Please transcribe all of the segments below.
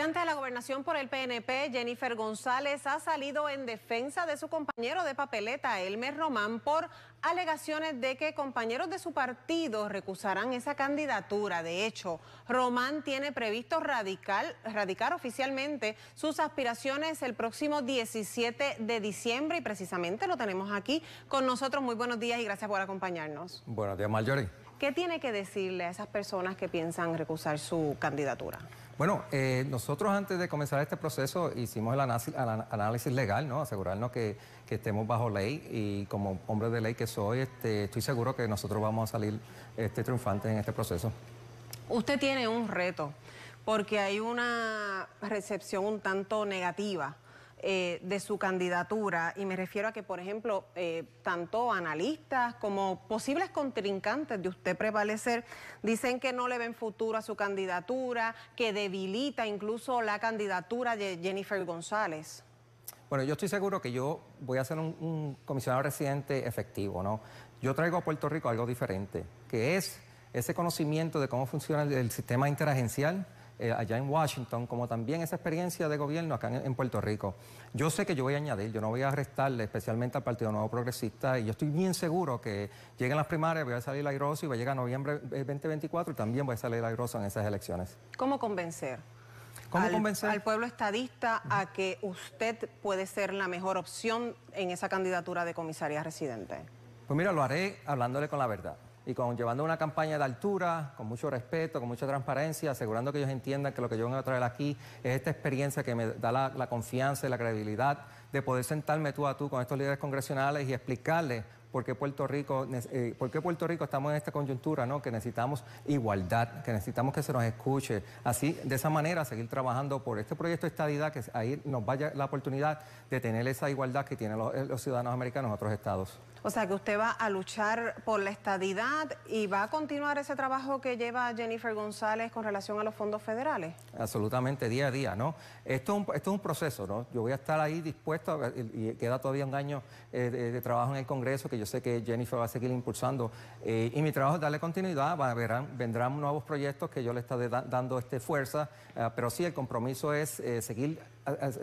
ante la gobernación por el PNP, Jennifer González, ha salido en defensa de su compañero de papeleta, Elmer Román, por alegaciones de que compañeros de su partido recusarán esa candidatura. De hecho, Román tiene previsto radical, radicar oficialmente sus aspiraciones el próximo 17 de diciembre y precisamente lo tenemos aquí con nosotros. Muy buenos días y gracias por acompañarnos. Buenos días, Marjorie. ¿Qué tiene que decirle a esas personas que piensan recusar su candidatura? Bueno, eh, nosotros antes de comenzar este proceso hicimos el análisis, legal, ¿no? Asegurarnos que, estemos bajo ley y como hombre de ley que soy, este, estoy seguro que nosotros vamos a salir este, triunfantes en este proceso. Usted tiene un reto, porque hay una recepción un tanto negativa eh, de su candidatura y me refiero a que, por ejemplo, eh, tanto analistas como posibles contrincantes de usted prevalecer dicen que no le ven futuro a su candidatura, que debilita incluso la candidatura de Jennifer González. Bueno, yo estoy seguro que yo voy a ser un, comisionado residente efectivo, ¿no? Yo traigo a Puerto Rico algo diferente, que es ese conocimiento de cómo funciona el sistema interagencial, eh, allá en Washington, como también esa experiencia de gobierno acá en, Puerto Rico. Yo sé que yo voy a añadir, yo no voy a arrestarle especialmente al Partido Nuevo Progresista, y yo estoy bien seguro que lleguen las primarias, voy a salir airoso y va a llegar a noviembre 2024 eh, y también voy a salir airoso en esas elecciones. ¿Cómo convencer? al, convencer? al pueblo estadista a que usted puede ser la mejor opción en esa candidatura de comisaria residente. Pues mira, lo haré hablándole con la verdad y llevando una campaña de altura, con mucho respeto, con mucha transparencia, asegurando que ellos entiendan que lo que yo vengo a traer aquí es esta experiencia que me da la, confianza y la credibilidad de poder sentarme tú a tú con estos líderes congresionales y explicarles por qué Puerto Rico, eh, Puerto Rico estamos en esta coyuntura, que necesitamos igualdad, que necesitamos que se nos escuche. Así, de esa manera, seguir trabajando por este proyecto de estadidad, que ahí nos vaya la oportunidad de tener esa igualdad que tienen los ciudadanos americanos en otros estados. O sea que usted va a luchar por la estadidad y va a continuar ese trabajo que lleva Jennifer González con relación a los fondos federales. Absolutamente, día a día, ¿no? Esto es un, proceso, ¿no? Yo voy a estar ahí dispuesto, y queda todavía un año eh, de, trabajo en el Congreso que yo sé que Jennifer va a seguir impulsando. Eh, y mi trabajo es darle continuidad, vendrán nuevos proyectos que yo le está dando este, fuerza, eh, pero sí, el compromiso es seguir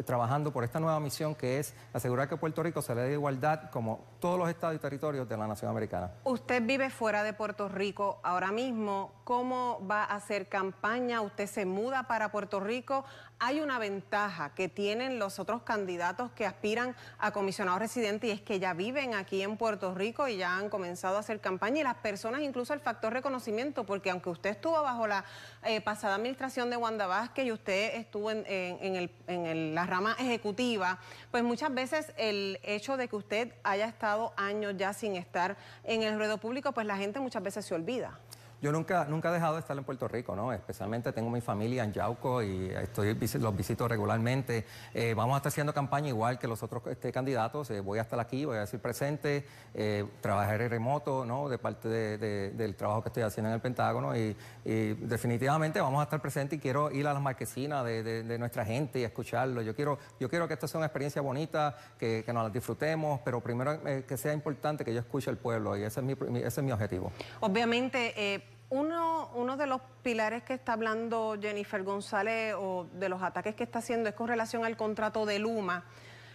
trabajando por esta nueva misión que es asegurar que Puerto Rico se le dé igualdad como todos los estados y territorios de la nación americana. Usted vive fuera de Puerto Rico ahora mismo. ¿Cómo va a hacer campaña? ¿Usted se muda para Puerto Rico? hay una ventaja que tienen los otros candidatos que aspiran a comisionado residente y es que ya viven aquí en Puerto Rico y ya han comenzado a hacer campaña y las personas, incluso el factor reconocimiento, porque aunque usted estuvo bajo la eh, pasada administración de Wanda Vázquez y usted estuvo en, en, en, el, en la rama ejecutiva, pues muchas veces el hecho de que usted haya estado años ya sin estar en el ruedo público, pues la gente muchas veces se olvida. Yo nunca, nunca he dejado de estar en Puerto Rico, ¿no? Especialmente tengo mi familia en Yauco y estoy, los visito regularmente. Eh, vamos a estar haciendo campaña igual que los otros este, candidatos. Eh, voy a estar aquí, voy a decir presente, trabajar eh, trabajaré remoto, ¿no? De parte del trabajo que estoy haciendo en el Pentágono y, definitivamente vamos a estar presentes y quiero ir a las marquesinas de, nuestra gente y escucharlo. Yo quiero, yo quiero que esto sea una experiencia bonita, que, nos la disfrutemos, pero primero que sea importante que yo escuche al pueblo y ese es mi, ese es mi objetivo. Obviamente, uno, de los pilares que está hablando Jennifer González o de los ataques que está haciendo es con relación al contrato de Luma.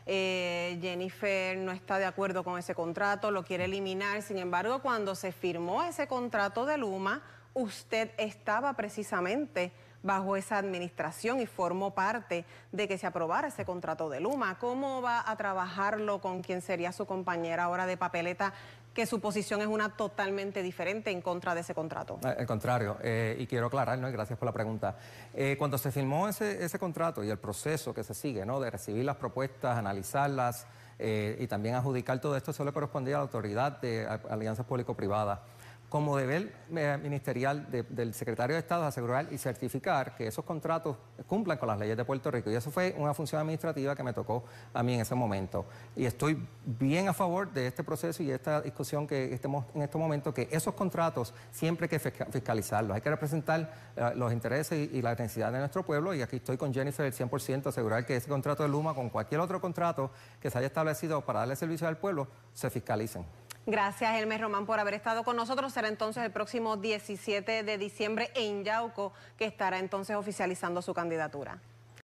Eh, Jennifer no está de acuerdo con ese contrato, lo quiere eliminar. Sin embargo, cuando se firmó ese contrato de Luma, usted estaba precisamente bajo esa administración y formó parte de que se aprobara ese contrato de Luma. ¿Cómo va a trabajarlo con quien sería su compañera ahora de papeleta, que su posición es una totalmente diferente en contra de ese contrato? Eh, al contrario, eh, y quiero aclarar, ¿no? y gracias por la pregunta. Eh, cuando se firmó ese, contrato y el proceso que se sigue, ¿no? de recibir las propuestas, analizarlas y también adjudicar todo esto, solo correspondía a la autoridad de alianzas público-privadas como deber eh, ministerial del secretario de Estado asegurar y certificar que esos contratos cumplan con las leyes de Puerto Rico. Y eso fue una función administrativa que me tocó a mí en ese momento. Y estoy bien a favor de este proceso y esta discusión que estemos en este momento, que esos contratos siempre hay que fiscalizarlos, hay que representar eh, los intereses y, la intensidad de nuestro pueblo. Y aquí estoy con Jennifer del 100%, asegurar que ese contrato de Luma, con cualquier otro contrato que se haya establecido para darle servicio al pueblo, se fiscalicen. Gracias, Hermes Román, por haber estado con nosotros. Será entonces el próximo 17 de diciembre en Yauco, que estará entonces oficializando su candidatura.